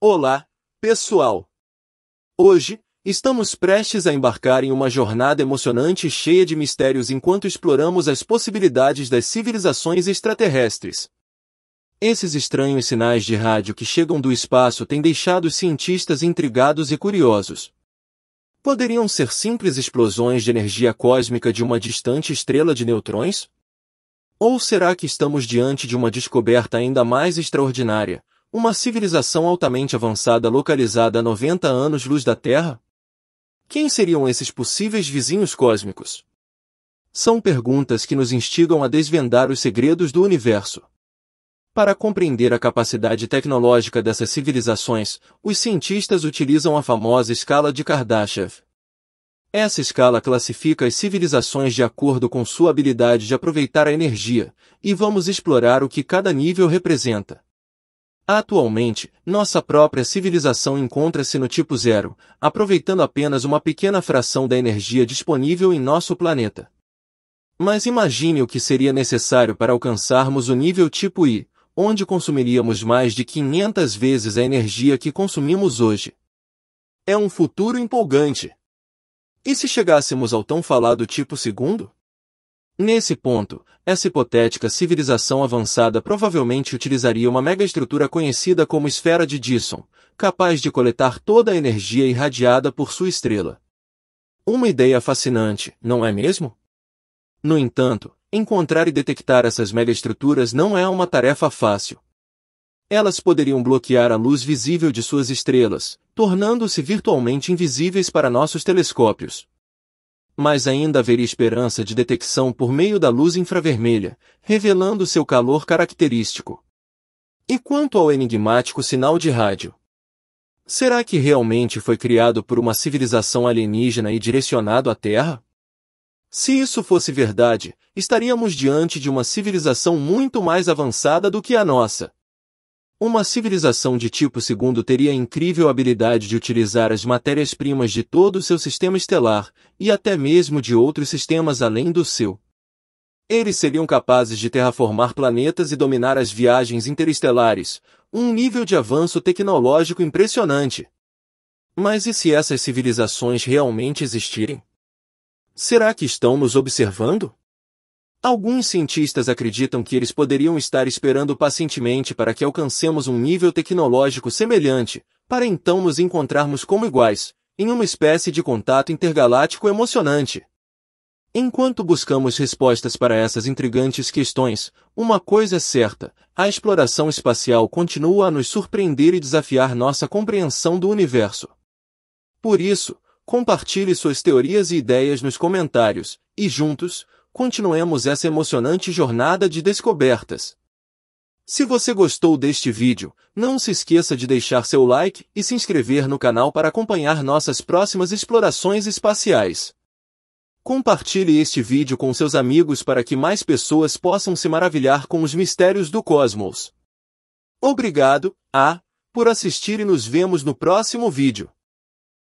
Olá, pessoal! Hoje, estamos prestes a embarcar em uma jornada emocionante e cheia de mistérios enquanto exploramos as possibilidades das civilizações extraterrestres. Esses estranhos sinais de rádio que chegam do espaço têm deixado os cientistas intrigados e curiosos. Poderiam ser simples explosões de energia cósmica de uma distante estrela de neutrões? Ou será que estamos diante de uma descoberta ainda mais extraordinária, uma civilização altamente avançada localizada a 90 anos-luz da Terra? Quem seriam esses possíveis vizinhos cósmicos? São perguntas que nos instigam a desvendar os segredos do universo. Para compreender a capacidade tecnológica dessas civilizações, os cientistas utilizam a famosa escala de Kardashev. Essa escala classifica as civilizações de acordo com sua habilidade de aproveitar a energia, e vamos explorar o que cada nível representa. Atualmente, nossa própria civilização encontra-se no tipo zero, aproveitando apenas uma pequena fração da energia disponível em nosso planeta. Mas imagine o que seria necessário para alcançarmos o nível tipo I, onde consumiríamos mais de 500 vezes a energia que consumimos hoje. É um futuro empolgante. E se chegássemos ao tão falado tipo segundo? Nesse ponto, essa hipotética civilização avançada provavelmente utilizaria uma megaestrutura conhecida como esfera de Dyson, capaz de coletar toda a energia irradiada por sua estrela. Uma ideia fascinante, não é mesmo? No entanto, encontrar e detectar essas megaestruturas não é uma tarefa fácil. Elas poderiam bloquear a luz visível de suas estrelas, tornando-se virtualmente invisíveis para nossos telescópios, mas ainda haveria esperança de detecção por meio da luz infravermelha, revelando seu calor característico. E quanto ao enigmático sinal de rádio? Será que realmente foi criado por uma civilização alienígena e direcionado à Terra? Se isso fosse verdade, estaríamos diante de uma civilização muito mais avançada do que a nossa, uma civilização de tipo segundo teria a incrível habilidade de utilizar as matérias-primas de todo o seu sistema estelar, e até mesmo de outros sistemas além do seu. Eles seriam capazes de terraformar planetas e dominar as viagens interestelares, um nível de avanço tecnológico impressionante. Mas e se essas civilizações realmente existirem? Será que estão nos observando? Alguns cientistas acreditam que eles poderiam estar esperando pacientemente para que alcancemos um nível tecnológico semelhante, para então nos encontrarmos como iguais, em uma espécie de contato intergaláctico emocionante. Enquanto buscamos respostas para essas intrigantes questões, uma coisa é certa, a exploração espacial continua a nos surpreender e desafiar nossa compreensão do universo. Por isso, compartilhe suas teorias e ideias nos comentários, e juntos, continuemos essa emocionante jornada de descobertas. Se você gostou deste vídeo, não se esqueça de deixar seu like e se inscrever no canal para acompanhar nossas próximas explorações espaciais. Compartilhe este vídeo com seus amigos para que mais pessoas possam se maravilhar com os mistérios do cosmos. Obrigado, A, por assistir e nos vemos no próximo vídeo.